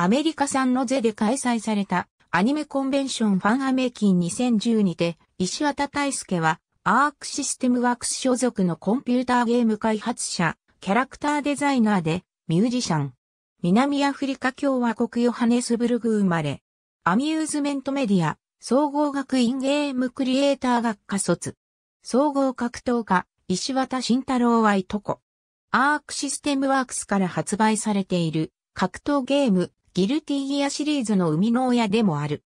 アメリカ産のゼで開催されたアニメコンベンションファンアメイキン2010にて、石渡大輔は、アークシステムワークス所属のコンピューターゲーム開発者、キャラクターデザイナーで、ミュージシャン。南アフリカ共和国ヨハネスブルグ生まれ。アミューズメントメディア、総合学院ゲームクリエイター学科卒。総合格闘家、石渡慎太郎はいとこ。アークシステムワークスから発売されている格闘ゲームギルティギアシリーズの生みの親でもある。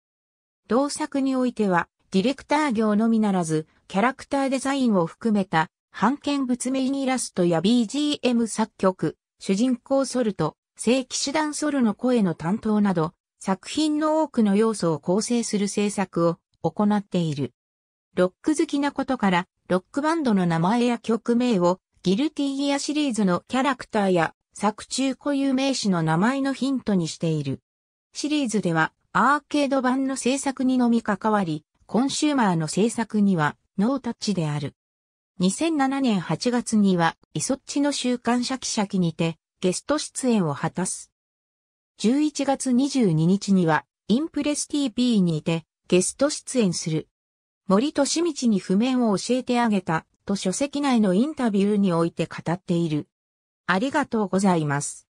同作においては、ディレクター業のみならず、キャラクターデザインを含めた、版権物メインイラストや BGM 作曲、主人公ソルト、聖騎士団ソルの声の担当など、作品の多くの要素を構成する制作を行っている。ロック好きなことから、ロックバンドの名前や曲名をギルティギアシリーズのキャラクターや作中固有名詞の名前のヒントにしている。シリーズではアーケード版の制作にのみ関わり、コンシューマーの制作にはノータッチである。2007年8月にはイソッチの週刊シャキシャキにてゲスト出演を果たす。11月22日にはインプレス TV にてゲスト出演する。森み道に譜面を教えてあげたと書籍内のインタビューにおいて語っている。ありがとうございます。